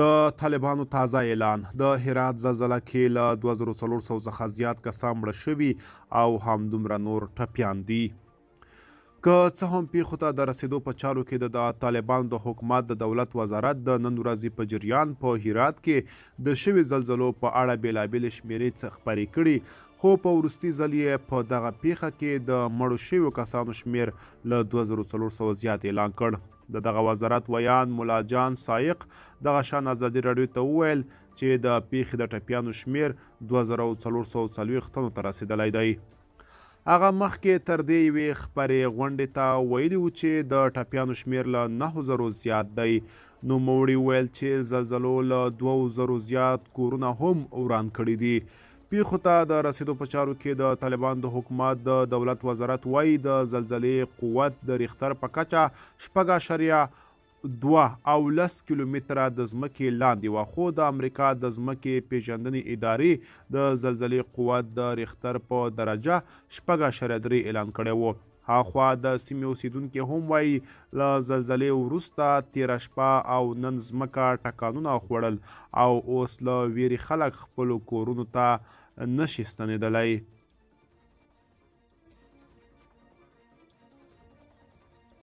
د طالبانو تازه اعلان د هرات زلزلہ کې له 2400 څخه زیات کسان مړه شوي او همدومره نور ټپیان دي که څه هم پیښو ته د رسیدو په چارو کې د طالبانو د حکومت د دولت وزارت د نن ورځې په جریان په هرات کې د شوي زلزلو په اړه بیلابیل شمیرې خپرې کړي خو په ورستي ځل یې په دغه پیښه کې د مړو شویو کسانو شمیر له 2400 زیات اعلان کړ د دغه وزارت ویان مولا جان سایق دغه شان ازادي راډیو ته وویل چې د پیښې د ټپیانو شمیر 2440 تنو ته رسیدلی دی هغه مخکې تر دې یوې خبرې غونډې ته ویلي و چې د ټپیانو شمیر له 9000 زیات دی نو موړي ویل چې زلزلو له 2000 زیات کورونه هم وران کړی دي پیښو ته د رسیدو په چارو کې د طالبان د حکومت د دولت وزارت وایي د زلزلې قوت د ریختر په کچه شپږ اشاریه دوه او لس کیلومتره د ځمکې لاندې وه خو د امریکا د ځمکې پیژندنې ادارې د زلزلې قوت د ریختر په درجه شپږ اشاریه درې اعلان کړی و هاخوا د سیمې اوسیدونکو هم وایي له زلزلې وروسته تیره شپه او نن ځمکه ټکانونه خوړل او اوس له ویرې خلک خپلو کورونو ته نشي ستنېدلی